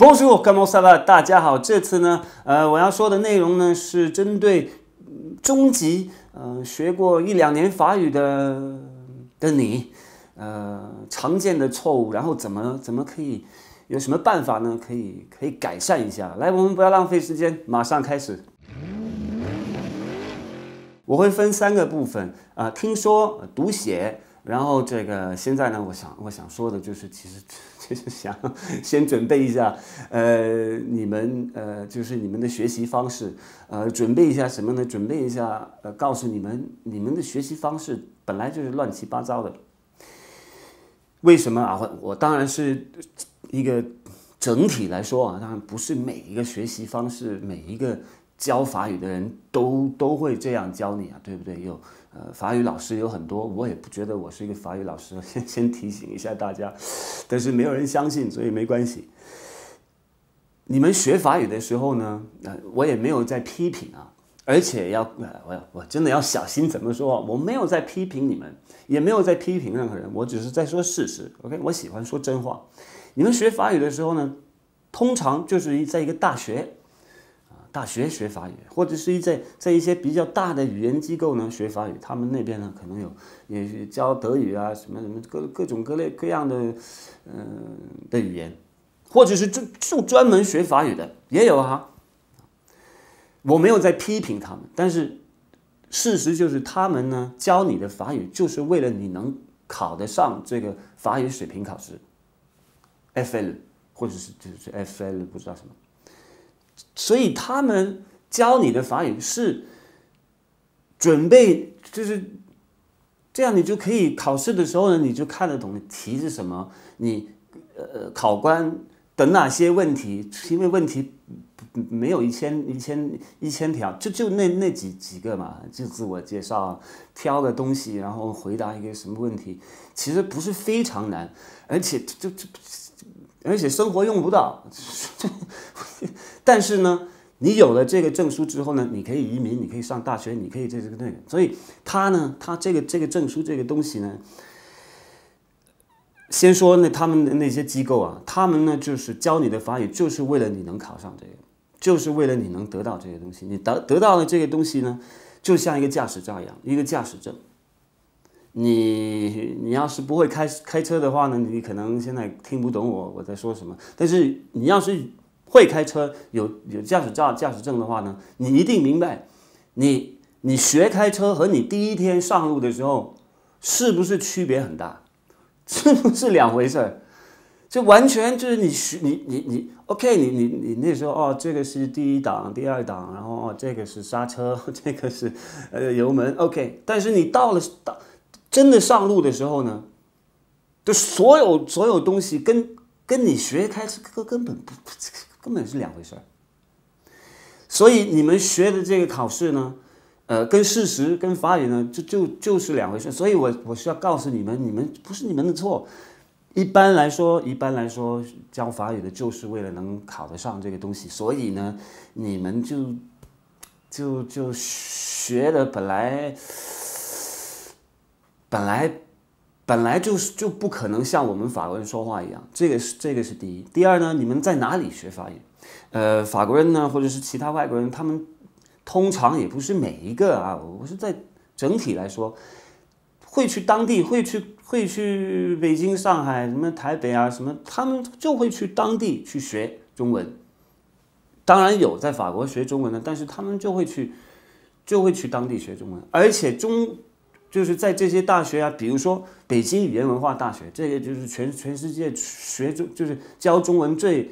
Bonjour，Camusala，大家好。这次呢，呃，我要说的内容呢是针对中级，嗯，学过一两年法语的的你，呃，常见的错误，然后怎么怎么可以，有什么办法呢？可以可以改善一下。来，我们不要浪费时间，马上开始。我会分三个部分啊，听说读写。然后这个现在呢，我想我想说的就是，其实 其实想先准备一下，呃，你们呃就是你们的学习方式，呃，准备一下什么呢？准备一下，呃，告诉你们，你们的学习方式本来就是乱七八糟的。为什么啊？我当然是一个整体来说啊，当然不是每一个学习方式每一个。教法语的人都都会这样教你啊，对不对？有呃法语老师有很多，我也不觉得我是一个法语老师，先 先提醒一下大家，但是没有人相信，所以没关系。你们学法语的时候呢，呃，我也没有在批评啊，而且要呃，我我真的要小心怎么说，我没有在批评你们，也没有在批评任何人，我只是在说事实。OK，我喜欢说真话。你们学法语的时候呢，通常就是在一个大学。大学学法语，或者是在在一些比较大的语言机构呢学法语，他们那边呢可能有也教德语啊，什么什么各各种各类各样的，嗯的语言，或者是就就专门学法语的也有啊。我没有在批评他们，但是事实就是他们呢教你的法语就是为了你能考得上这个法语水平考试，FL 或者是就是 FL 不知道什么。所以他们教你的法语是准备，就是这样，你就可以考试的时候呢，你就看得懂题是什么，你呃考官等哪些问题，因为问题没有一千一千一千条，就就那那几几个嘛，就自我介绍，挑个东西，然后回答一个什么问题，其实不是非常难，而且这这。而且生活用不到，但是呢，你有了这个证书之后呢，你可以移民，你可以上大学，你可以这这个那个。所以他呢，他这个这个证书这个东西呢，先说那他们的那些机构啊，他们呢就是教你的法语，就是为了你能考上这个，就是为了你能得到这些东西。你得得到的这个东西呢，就像一个驾驶证一样，一个驾驶证。你你要是不会开开车的话呢，你可能现在听不懂我我在说什么。但是你要是会开车，有有驾驶照、驾驶证的话呢，你一定明白，你你学开车和你第一天上路的时候是不是区别很大？是不是两回事儿？这完全就是你学你你你 OK，你你你那时候哦，这个是第一档，第二档，然后哦，这个是刹车，这个是呃油门 OK。但是你到了到。真的上路的时候呢，就所有所有东西跟跟你学开车根根本不根本是两回事儿，所以你们学的这个考试呢，呃，跟事实跟法语呢就就就是两回事所以，我我需要告诉你们，你们不是你们的错。一般来说，一般来说教法语的就是为了能考得上这个东西，所以呢，你们就就就学的本来。本来本来就是就不可能像我们法国人说话一样，这个是这个是第一。第二呢，你们在哪里学法语？呃，法国人呢，或者是其他外国人，他们通常也不是每一个啊，我是在整体来说，会去当地，会去会去北京、上海、什么台北啊什么，他们就会去当地去学中文。当然有在法国学中文的，但是他们就会去，就会去当地学中文，而且中。就是在这些大学啊，比如说北京语言文化大学，这些就是全全世界学中就是教中文最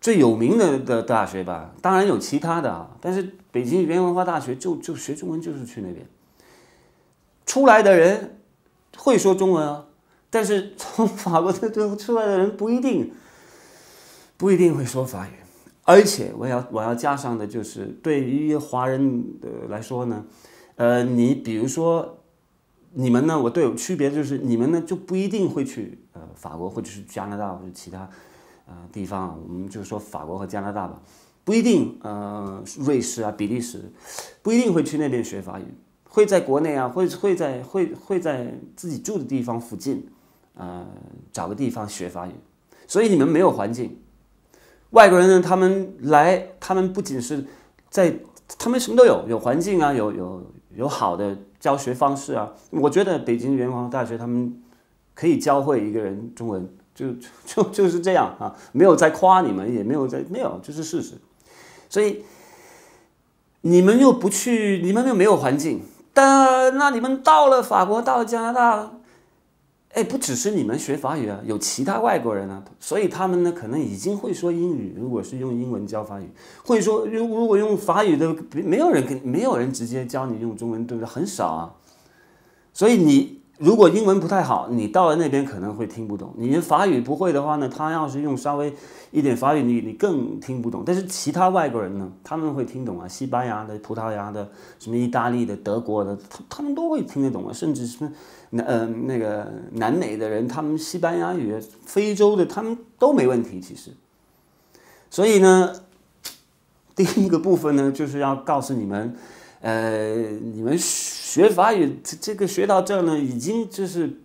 最有名的的大学吧。当然有其他的啊，但是北京语言文化大学就就学中文就是去那边出来的人会说中文啊，但是从法国那边出来的人不一定不一定会说法语，而且我要我要加上的就是对于华人的来说呢，呃，你比如说。你们呢？我对区别就是，你们呢就不一定会去呃法国或者是加拿大或者其他呃地方。我们就说法国和加拿大吧，不一定呃瑞士啊、比利时，不一定会去那边学法语，会在国内啊，会会在会会在自己住的地方附近，呃找个地方学法语。所以你们没有环境，外国人呢，他们来，他们不仅是在，他们什么都有，有环境啊，有有。有好的教学方式啊，我觉得北京语言大学他们可以教会一个人中文，就 就就是这样啊，没有在夸你们，也没有在没有，就是事实。所以你们又不去，你们又没有环境。但那你们到了法国，到了加拿大。哎，不只是你们学法语啊，有其他外国人啊，所以他们呢可能已经会说英语。如果是用英文教法语，会说如如果用法语的，没有人跟没有人直接教你用中文，对不对？很少啊，所以你。如果英文不太好，你到了那边可能会听不懂。你法语不会的话呢，他要是用稍微一点法语，你你更听不懂。但是其他外国人呢，他们会听懂啊，西班牙的、葡萄牙的、什么意大利的、德国的，他他们都会听得懂啊。甚至是南呃那个南美的人，他们西班牙语、非洲的他们都没问题。其实，所以呢，第一个部分呢，就是要告诉你们，呃，你们。学法语，这个学到这儿呢，已经就是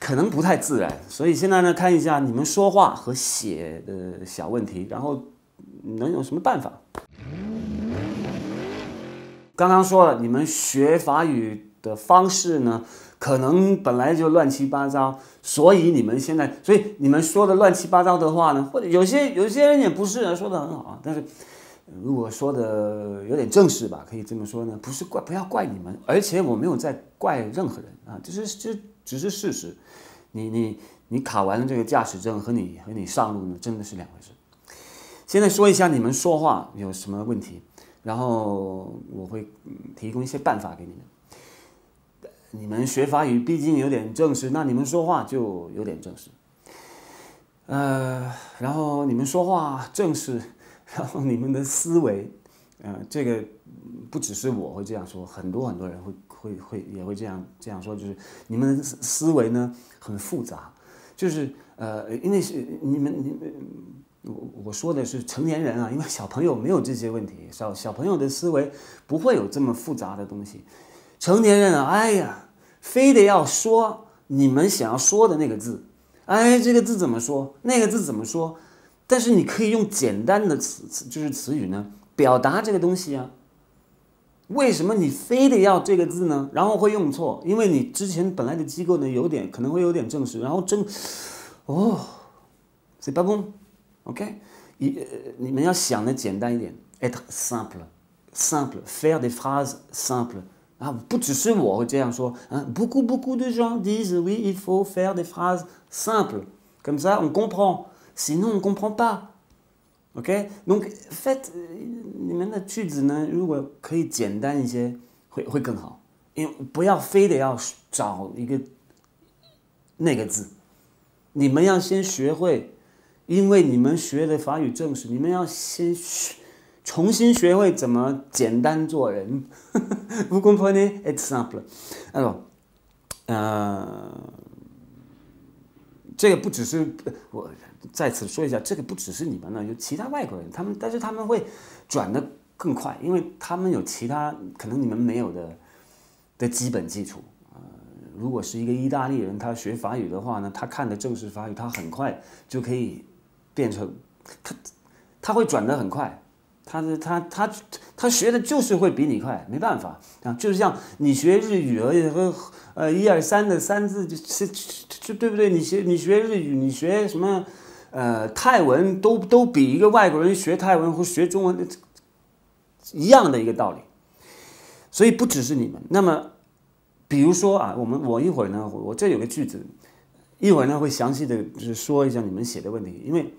可能不太自然。所以现在呢，看一下你们说话和写的小问题，然后能有什么办法？刚刚说了，你们学法语的方式呢，可能本来就乱七八糟。所以你们现在，所以你们说的乱七八糟的话呢，或者有些有些人也不是说的很好，啊，但是。如果说的有点正式吧，可以这么说呢，不是怪，不要怪你们，而且我没有在怪任何人啊，就是这，只是事实。你你你考完了这个驾驶证和你和你上路呢，真的是两回事。现在说一下你们说话有什么问题，然后我会提供一些办法给你们。你们学法语毕竟有点正式，那你们说话就有点正式。呃，然后你们说话正式。然后你们的思维，嗯，这个不只是我会这样说，很多很多人会会会也会这样这样说，就是你们的思维呢很复杂，就是呃，因为是你们你们，我我说的是成年人啊，因为小朋友没有这些问题，小小朋友的思维不会有这么复杂的东西，成年人，哎呀，非得要说你们想要说的那个字，哎，这个字怎么说？那个字怎么说？但是你可以用简单的词，词就是词语呢，表达这个东西啊。为什么你非得要这个字呢？然后会用错，因为你之前本来的机构呢，有点可能会有点正式，然后真，哦，C'est a b o k o k 你你要想的简单一点，être simple，simple，faire des phrases simples 啊，不只是我会这样说，啊，beaucoup beaucoup de gens disent oui，il faut faire des phrases simples，comme ça，on comprend。sinon on comprend pas, ok? donc faites 你们的句子呢，如果可以简单一些，会会更好。因不要非得要找一个那个字，你们要先学会，因为你们学的法语正式，你们要先学，重新学会怎么简单做人。Vous comprenez? exemple. Alors, 呃，这个不只是我。再次说一下，这个不只是你们呢，有其他外国人，他们但是他们会转的更快，因为他们有其他可能你们没有的的基本基础啊。如果是一个意大利人，他学法语的话呢，他看的正是法语，他很快就可以变成他他会转的很快，他他他他学的就是会比你快，没办法啊，就是像你学日语，而且说呃一二三的三字，是就对不对？你学你学日语，你学什么？呃，泰文都都比一个外国人学泰文或学中文一样的一个道理，所以不只是你们。那么，比如说啊，我们我一会儿呢，我这有个句子，一会儿呢会详细的就是说一下你们写的问题，因为，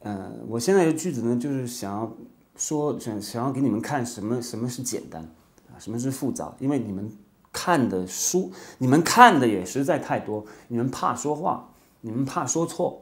嗯，我现在的句子呢就是想要说想想要给你们看什么什么是简单啊，什么是复杂，因为你们看的书，你们看的也实在太多，你们怕说话，你们怕说错。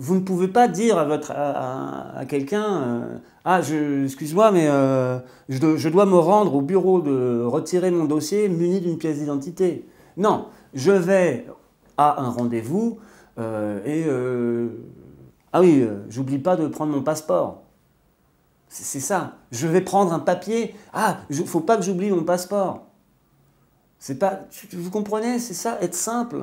vous ne pouvez pas dire à, à, quelqu'un euh, ah Ah, excuse-moi, mais euh, je, dois, me rendre au bureau de retirer mon dossier muni d'une pièce d'identité. Non, je vais à un rendez-vous euh, et. ah oui, j'oublie pas de prendre mon passeport. C'est ça. Je vais prendre un papier. Ah, il faut pas que j'oublie mon passeport. C'est pas. Vous comprenez C'est ça, être simple.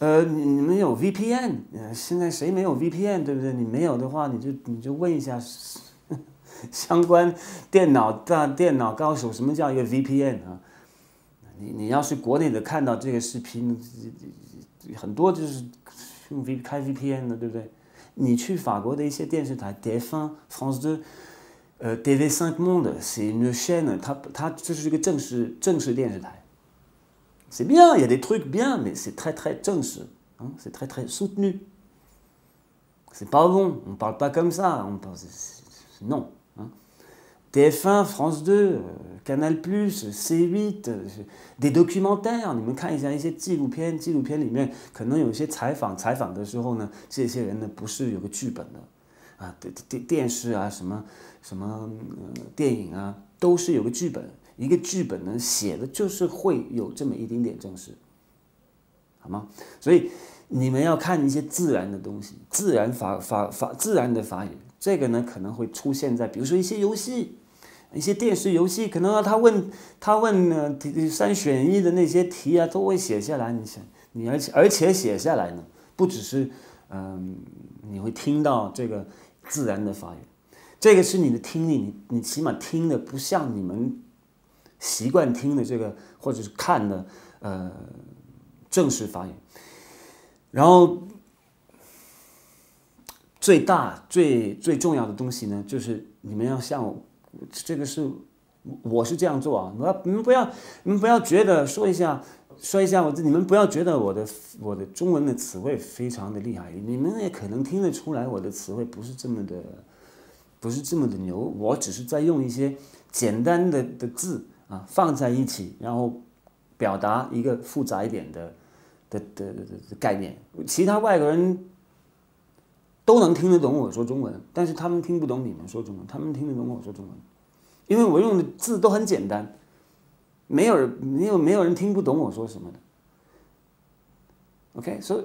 呃，你你们有 VPN？现在谁没有 VPN？对不对？你没有的话，你就你就问一下相 关电脑大电脑高手什么叫一个 VPN 啊？你你要是国内的看到这个视频，很多就是用 v 开 v p n 的，对不对？你去法国的一些电视台，d TF1、France 2、TV5 Monde，是 i 个电视台，它它这是一个正式正式电视台。C'est bien, il y a des trucs bien, mais c'est très très tense, hein. c'est très très soutenu. C'est pas bon, on parle pas comme ça, on parle, hein. euh, c non. TF1, France 2, Canal+, C8, des documentaires, vous regardez 一下一些纪录片，纪录片里面可能有一些采访，采访的时候呢，这些人呢不是有个剧本的啊，电电电视啊，什么什么呃电影啊，都是有个剧本。一个剧本呢写的就是会有这么一丁点正式，好吗？所以你们要看一些自然的东西，自然法法法自然的法语，这个呢可能会出现在比如说一些游戏、一些电视游戏，可能他问他问呢三选一的那些题啊都会写下来。你想，你而且而且写下来呢，不只是嗯，你会听到这个自然的发音，这个是你的听力，你你起码听的不像你们。习惯听的这个，或者是看的，呃，正式发言。然后，最大最最重要的东西呢，就是你们要像，这个是，我是这样做啊。你们不要，你们不要觉得说一下，说一下我，你们不要觉得我的我的中文的词汇非常的厉害。你们也可能听得出来，我的词汇不是这么的，不是这么的牛。我只是在用一些简单的的字。啊，放在一起，然后表达一个复杂一点的的的的概念。其他外国人都能听得懂我说中文，但是他们听不懂你们说中文。他们听得懂我说中文，因为我用的字都很简单，没有人没有没有人听不懂我说什么的。OK，所以，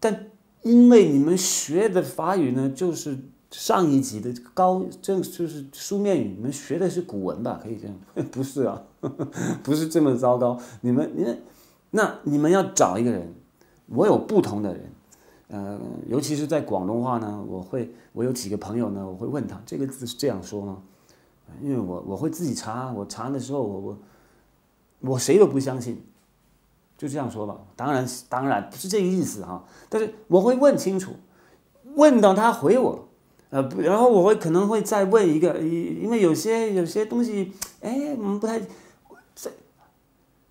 但因为你们学的法语呢，就是。上一级的高，正就是书面语。你们学的是古文吧？可以这样？不是啊，不是这么糟糕。你们，因为那你们要找一个人，我有不同的人，呃，尤其是在广东话呢，我会，我有几个朋友呢，我会问他这个字是这样说吗？因为我我会自己查，我查的时候，我我我谁都不相信，就这样说吧。当然当然不是这个意思哈，但是我会问清楚，问到他回我。呃，然后我会可能会再问一个，因因为有些有些东西，哎，我们不太，最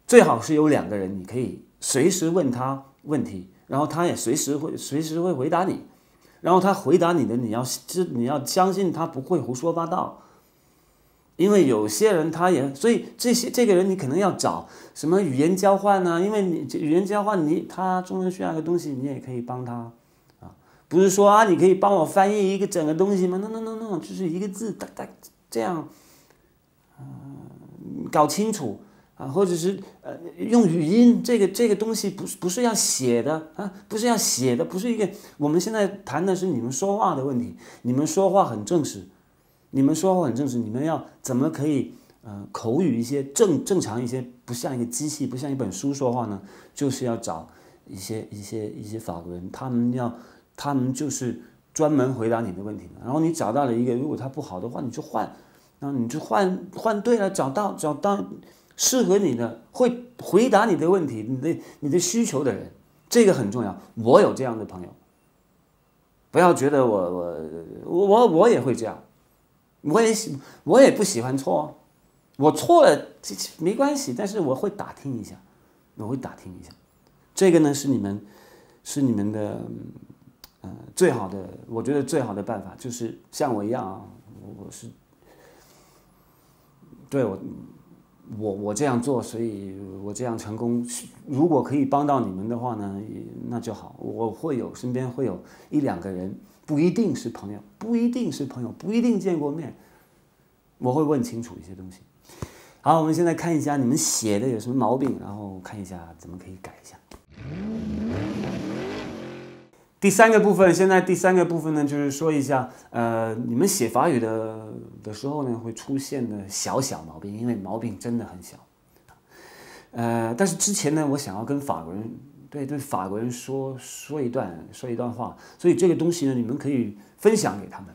最好是有两个人，你可以随时问他问题，然后他也随时会随时会回答你，然后他回答你的，你要知你要相信他不会胡说八道，因为有些人他也所以这些这个人你可能要找什么语言交换呢？因为你语言交换你他中文需要一个东西，你也可以帮他。不是说啊，你可以帮我翻译一个整个东西吗？那那那那，就是一个字哒哒这样，嗯，搞清楚啊，或者是呃，用语音这个这个东西不是不是要写的啊，不是要写的，不是一个。我们现在谈的是你们说话的问题，你们说话很正式，你们说话很正式，你们要怎么可以呃口语一些正正常一些，不像一个机器，不像一本书说话呢？就是要找一些一些一些法国人，他们要。他们就是专门回答你的问题然后你找到了一个，如果他不好的话，你就换。然后你就换换对了，找到找到适合你的、会回答你的问题、你的你的需求的人，这个很重要。我有这样的朋友。不要觉得我我我我我也会这样，我也喜我也不喜欢错，我错了没关系，但是我会打听一下，我会打听一下。这个呢是你们是你们的。嗯，最好的，我觉得最好的办法就是像我一样啊，我是，对我，我我这样做，所以我这样成功。如果可以帮到你们的话呢，那就好。我会有身边会有一两个人，不一定是朋友，不一定是朋友，不一定见过面，我会问清楚一些东西。好，我们现在看一下你们写的有什么毛病，然后看一下怎么可以改一下。第三个部分，现在第三个部分呢，就是说一下，呃，你们写法语的的时候呢，会出现的小小毛病，因为毛病真的很小，呃，但是之前呢，我想要跟法国人，对对，法国人说说一段，说一段话，所以这个东西呢，你们可以分享给他们，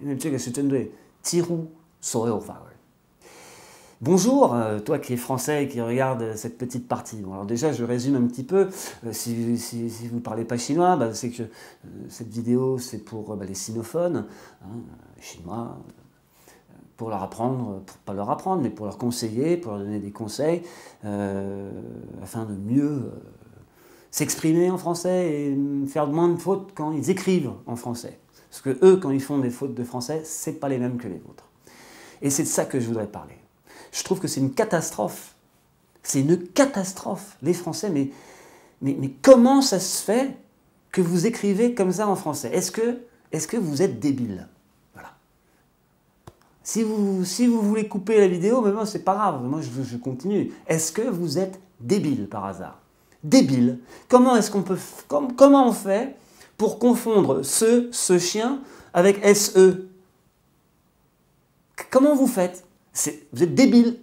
因为这个是针对几乎所有法国人。Bonjour, euh, toi qui es français et qui regarde cette petite partie. alors déjà, je résume un petit peu. Euh, si, vous ne parlez pas chinois, bah, c'est que euh, cette vidéo, c'est pour bah, les sinophones, hein, chinois, pour leur apprendre, pour, pas leur apprendre, mais pour leur conseiller, pour leur donner des conseils, afin de mieux s'exprimer en français et faire moins de fautes quand ils écrivent en français. Parce que eux, quand ils font des fautes de français, ce n'est pas les mêmes que les vôtres. Et c'est de ça que je voudrais parler. Je trouve que c'est une catastrophe. C'est une catastrophe. Les Français, mais, mais, comment ça se fait que vous écrivez comme ça en français Est-ce que, est que vous êtes débile Voilà. Si vous, si vous voulez couper la vidéo, mais moi, c'est pas grave, moi, je, continue. Est-ce que vous êtes débile par hasard Débile. Comment est-ce qu'on peut... comment on fait pour confondre ce, ce chien avec SE Comment vous faites vous êtes débiles.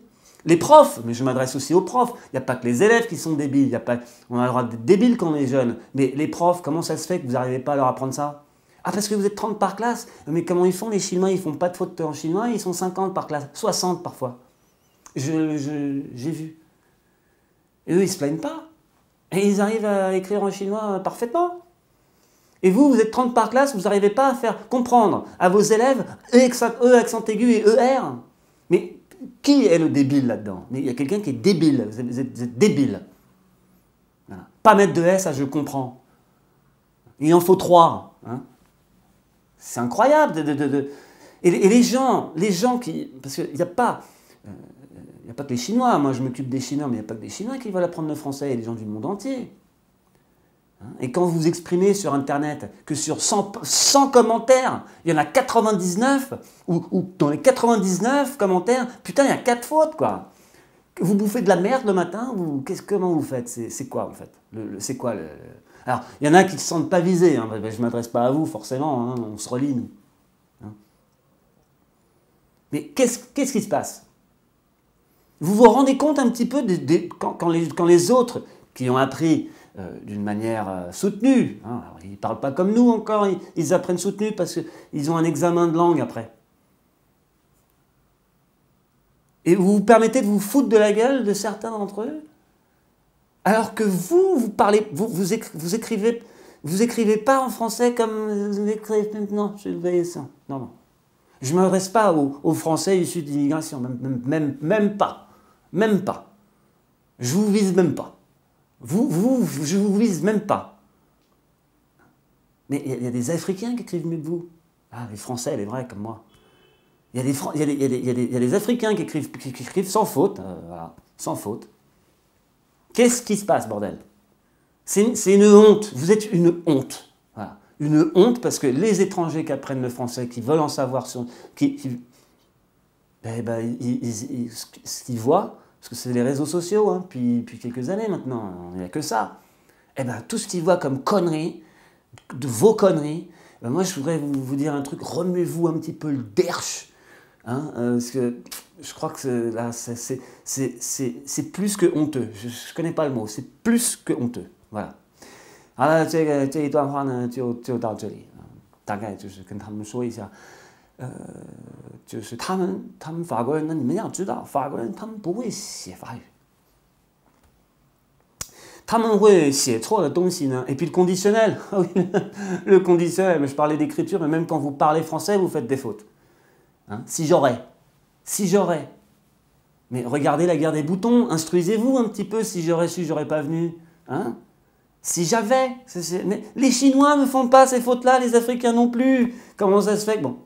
Les profs, mais je m'adresse aussi aux profs, il n'y a pas que les élèves qui sont débiles, a pas, on a le droit d'être débiles quand on est jeune, mais les profs, comment ça se fait que vous n'arrivez pas à leur apprendre ça Ah, parce que vous êtes 30 par classe, mais comment ils font les Chinois Ils font pas de faute en chinois, ils sont 50 par classe, 60 parfois. J'ai vu. Et eux, ils se plaignent pas. Et ils arrivent à écrire en chinois euh, parfaitement. Et vous, vous êtes 30 par classe, vous n'arrivez pas à faire comprendre à vos élèves E, accent e aigu et ER. Mais qui est le débile là-dedans il y a quelqu'un qui est débile. Vous êtes, débile. Pas mettre de S, ça je comprends. Il en faut trois. Hein. C'est incroyable. et, les gens, les gens qui. Parce qu'il n'y a pas. Il euh, n'y a pas que les Chinois. Moi, je m'occupe des Chinois, mais il n'y a pas que des Chinois qui veulent apprendre le français. Il y a des gens du monde entier. Et quand vous exprimez sur Internet que sur 100, commentaires, il y en a 99, ou, dans les 99 commentaires, putain, il y a 4 fautes, quoi. Vous bouffez de la merde le matin, qu'est-ce, comment vous faites c'est, quoi, en fait C'est quoi Alors, il y en a qui ne se sentent pas visés, hein, ben, je ne m'adresse pas à vous, forcément, hein, on se relie, nous. Hein. Mais qu'est-ce, qui se passe Vous vous rendez compte un petit peu les, quand les autres qui ont appris euh, d'une manière euh, soutenue. Hein. ils ne parlent pas comme nous encore, ils, apprennent soutenu parce qu'ils ont un examen de langue après. Et vous vous permettez de vous foutre de la gueule de certains d'entre eux Alors que vous, vous parlez, vous, vous, écrivez, vous écrivez pas en français comme vous écrivez maintenant, je vais ça. Non, non. Je ne m'adresse pas aux, Français issus d'immigration, même, même, même pas. Même pas. Je vous vise même pas. Vous, vous, je ne vous vise même pas. Mais il y, a des Africains qui écrivent mieux que vous. Ah, les Français, est vrai comme moi. Il y, a des Africains qui écrivent, sans faute. Euh, sans faute. Qu'est-ce qui se passe, bordel C'est une honte. Vous êtes une honte. Une honte parce que les étrangers qui apprennent le français, qui veulent en savoir, sur, qui, ben, ben ce qu'ils voient, parce que c'est les réseaux sociaux, hein, puis, quelques années maintenant, il n'y a que ça. Eh bien, tout ce qu'ils voient comme conneries, de vos conneries, eh ben, moi je voudrais vous, dire un truc, remuez-vous un petit peu le derche, hein, euh, parce que je crois que là, c'est plus que honteux, je ne connais pas le mot, c'est plus que honteux, voilà et puis le conditionnel, le conditionnel. Mais je parlais d'écriture, mais même quand vous parlez français, vous faites des fautes. Hein? Si j'aurais, si j'aurais. Mais regardez la guerre des boutons, instruisez-vous un petit peu. Si j'aurais su, j'aurais pas venu. Hein? Si j'avais. les Chinois ne font pas ces fautes-là, les Africains non plus. Comment ça se fait Bon,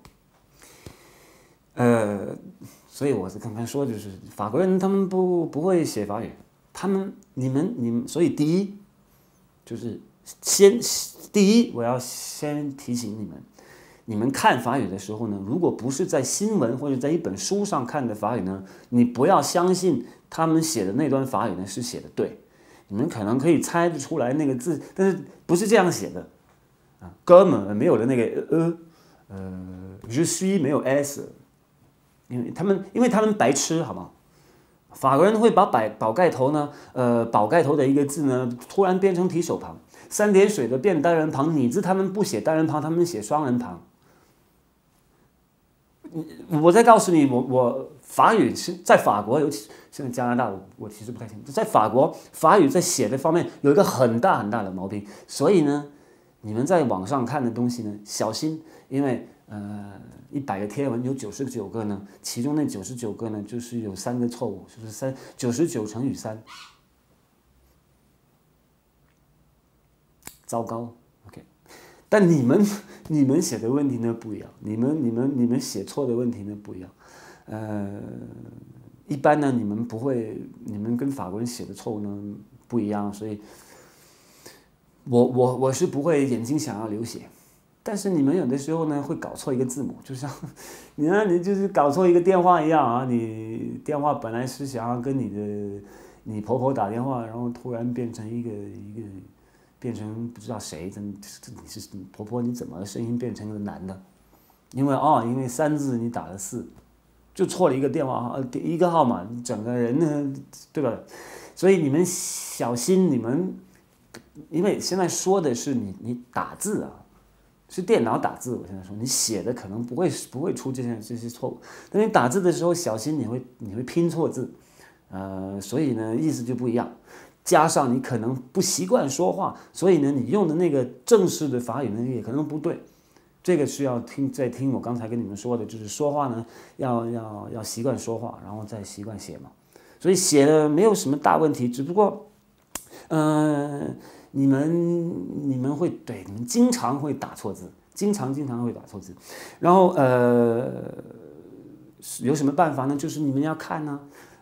呃，所以我是刚才说，就是法国人他们不不会写法语，他们你们你们，所以第一就是先第一，我要先提醒你们，你们看法语的时候呢，如果不是在新闻或者在一本书上看的法语呢，你不要相信他们写的那段法语呢是写的对，你们可能可以猜得出来那个字，但是不是这样写的啊哥们，没有了那个呃，呃，je suis 没有 s。因为他们，因为他们白痴，好不好？法国人会把“百宝盖头”呢，呃，“宝盖头”的一个字呢，突然变成提手旁，三点水的变单人旁。你字他们不写单人旁，他们写双人旁。我再告诉你，我我法语是在法国，尤其现在加拿大，我我其实不太清楚。在法国，法语在写的方面有一个很大很大的毛病，所以呢，你们在网上看的东西呢，小心，因为。呃，一百个天文有九十九个呢，其中那九十九个呢，就是有三个错误，就是三？九十九乘以三，糟糕。OK，但你们你们写的问题呢不一样，你们你们你们写错的问题呢不一样。呃，一般呢，你们不会，你们跟法国人写的错误呢不一样，所以，我我我是不会眼睛想要流血。但是你们有的时候呢会搞错一个字母，就像 你那你就是搞错一个电话一样啊！你电话本来是想要跟你的你婆婆打电话，然后突然变成一个一个变成不知道谁的，这你是婆婆你怎么声音变成个男的？因为啊，因为三字你打了四，就错了一个电话号，一个号码，整个人呢对吧？所以你们小心你们，因为现在说的是你你打字啊。是电脑打字，我现在说你写的可能不会不会出这些这些错误，但你打字的时候小心你会你会拼错字，呃，所以呢意思就不一样，加上你可能不习惯说话，所以呢你用的那个正式的法语呢也可能不对，这个需要听在听我刚才跟你们说的，就是说话呢要要要习惯说话，然后再习惯写嘛，所以写的没有什么大问题，只不过，嗯。你们你们会对你们经常会打错字，经常经常会打错字，然后呃有什么办法呢？就是你们要看呢，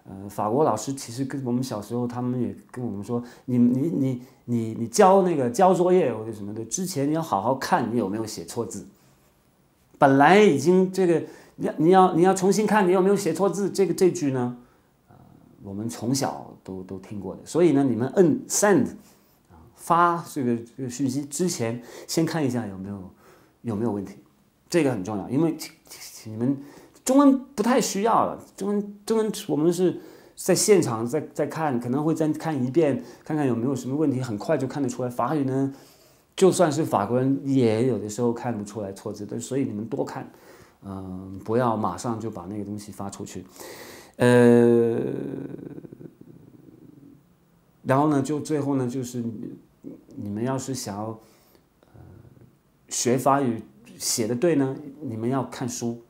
呃法国老师其实跟我们小时候他们也跟我们说，你你你你你交那个交作业或者什么的之前你要好好看你有没有写错字，本来已经这个你要你要你要重新看你有没有写错字，这个这句呢，呃我们从小都都听过的，所以呢你们摁 send。发这个这个信息之前，先看一下有没有有没有问题，这个很重要，因为你们中文不太需要了。中文中文我们是在现场在在看，可能会再看一遍，看看有没有什么问题，很快就看得出来。法语呢，就算是法国人，也有的时候看不出来错字的，所以你们多看，嗯，不要马上就把那个东西发出去。呃，然后呢，就最后呢，就是。你们要是想要，呃，学法语写的对呢，你们要看书，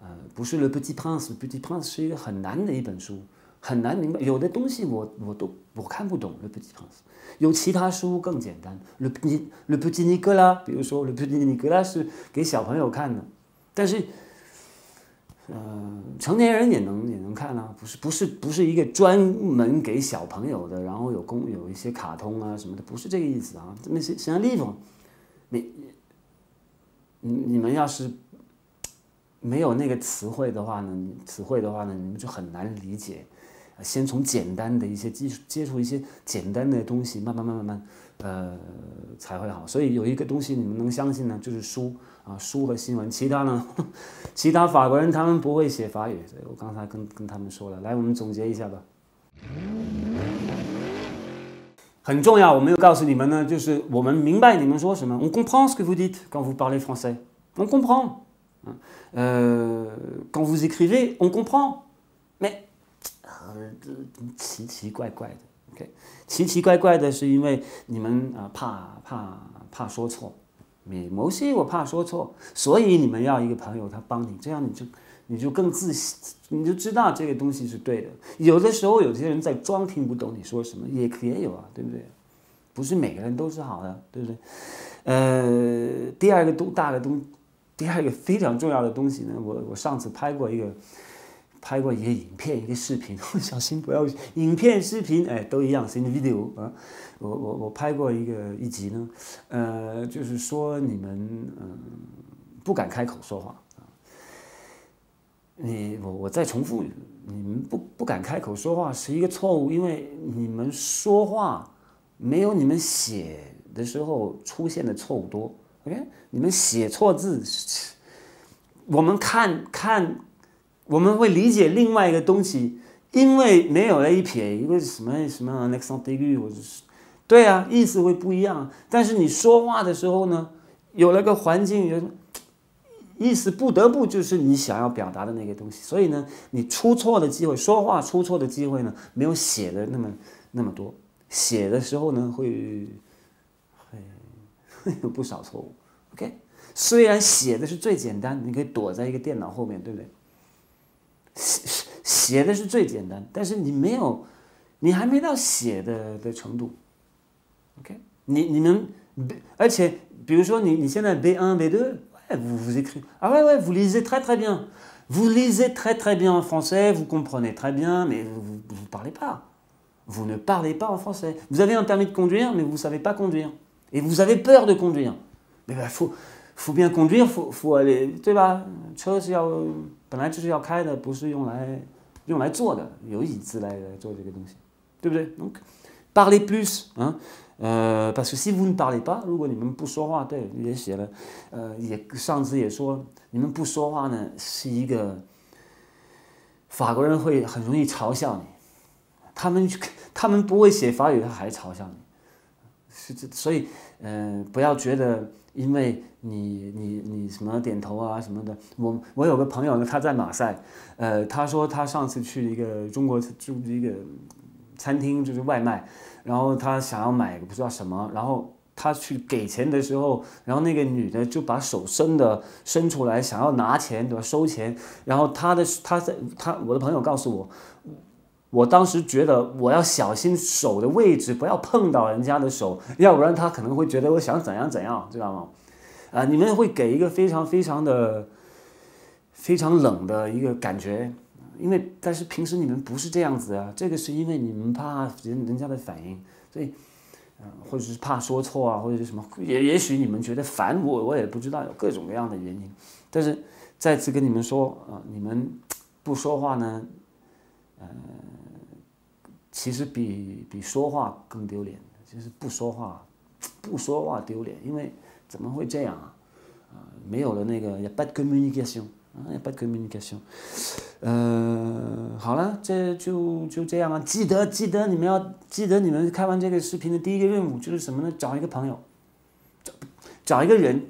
呃，不是《Le Petit Prince》，《Le Petit Prince》是一个很难的一本书，很难明白，有的东西我我都我看不懂《Le Petit Prince》，有其他书更简单，《Le Le Petit Nicolas》，比如说《Le Petit Nicolas》是给小朋友看的，但是。呃，成年人也能也能看啊，不是不是不是一个专门给小朋友的，然后有公有一些卡通啊什么的，不是这个意思啊。那些像那种，你，你你们要是没有那个词汇的话呢，词汇的话呢，你们就很难理解。先从简单的一些接触接触一些简单的东西，慢慢慢慢慢，呃，才会好。所以有一个东西你们能相信呢，就是书啊，书和新闻。其他呢，其他法国人他们不会写法语。所以我刚才跟跟他们说了，来，我们总结一下吧。很重要，我没有告诉你们呢，就是我们明白你们说什么。On comprend ce que vous dites quand vous parlez français. On comprend. Quand vous écrivez, on comprend. 呃，这奇奇怪怪的，OK，奇奇怪怪的是因为你们啊怕怕怕说错，没某些我怕说错，所以你们要一个朋友他帮你，这样你就你就更自信，你就知道这个东西是对的。有的时候有些人在装听不懂你说什么，也也有啊，对不对？不是每个人都是好的，对不对？呃，第二个都大的东，第二个非常重要的东西呢，我我上次拍过一个。拍过一个影片，一个视频，小 心不要。影片、视频，哎，都一样，是那 video 啊。我、我、我拍过一个一集呢，呃，就是说你们，嗯，不敢开口说话啊。你，我，我再重复，你们不不敢开口说话是一个错误，因为你们说话没有你们写的时候出现的错误多。OK，你们写错字，我们看看。我们会理解另外一个东西，因为没有了“一撇”，一个什么什么 “next day” 或者，对啊，意思会不一样。但是你说话的时候呢，有了个环境人，意思不得不就是你想要表达的那个东西。所以呢，你出错的机会，说话出错的机会呢，没有写的那么那么多。写的时候呢，会会有不少错误。OK，虽然写的是最简单，你可以躲在一个电脑后面，对不对？si b B1 2 vous vous écrivez, ah ouais ouais, vous lisez très très bien, vous lisez très très bien en français, vous comprenez très bien, mais vous ne parlez pas, vous ne parlez pas en français. Vous avez un permis de conduire, mais vous savez pas conduire, et vous avez peur de conduire. Mais il bah, faut faut bien conduire, faut faut aller, euh, 本来就是要开的，不是用来用来坐的，有椅子来来做这个东西，对不对？能 parler plus，嗯，呃，parce si vous ne parlez pas，如果你们不说话，对，也写了，呃，也上次也说，你们不说话呢，是一个法国人会很容易嘲笑你，他们他们不会写法语，他还嘲笑你。是这，所以，呃，不要觉得，因为你，你，你什么点头啊什么的。我，我有个朋友呢，他在马赛，呃，他说他上次去一个中国就一个餐厅，就是外卖，然后他想要买不知道什么，然后他去给钱的时候，然后那个女的就把手伸的伸出来，想要拿钱对吧，收钱，然后他的他在他我的朋友告诉我。我当时觉得我要小心手的位置，不要碰到人家的手，要不然他可能会觉得我想怎样怎样，知道吗？啊，你们会给一个非常非常的非常冷的一个感觉，因为但是平时你们不是这样子啊，这个是因为你们怕人人家的反应，所以，嗯，或者是怕说错啊，或者是什么，也也许你们觉得烦我，我也不知道有各种各样的原因。但是再次跟你们说，啊，你们不说话呢。嗯，其实比比说话更丢脸，就是不说话，不说话丢脸，因为怎么会这样？啊？没有了那个也 a a de comunicacion，y a s d c o m u n i c a i o n 呃，好了，这就就这样啊！记得记得，你们要记得，你们看完这个视频的第一个任务就是什么呢？找一个朋友，找找一个人，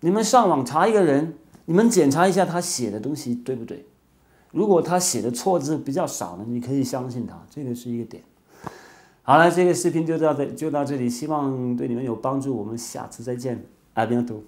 你们上网查一个人，你们检查一下他写的东西对不对。如果他写的错字比较少呢，你可以相信他，这个是一个点。好了，这个视频就到这，就到这里，希望对你们有帮助。我们下次再见，阿门 o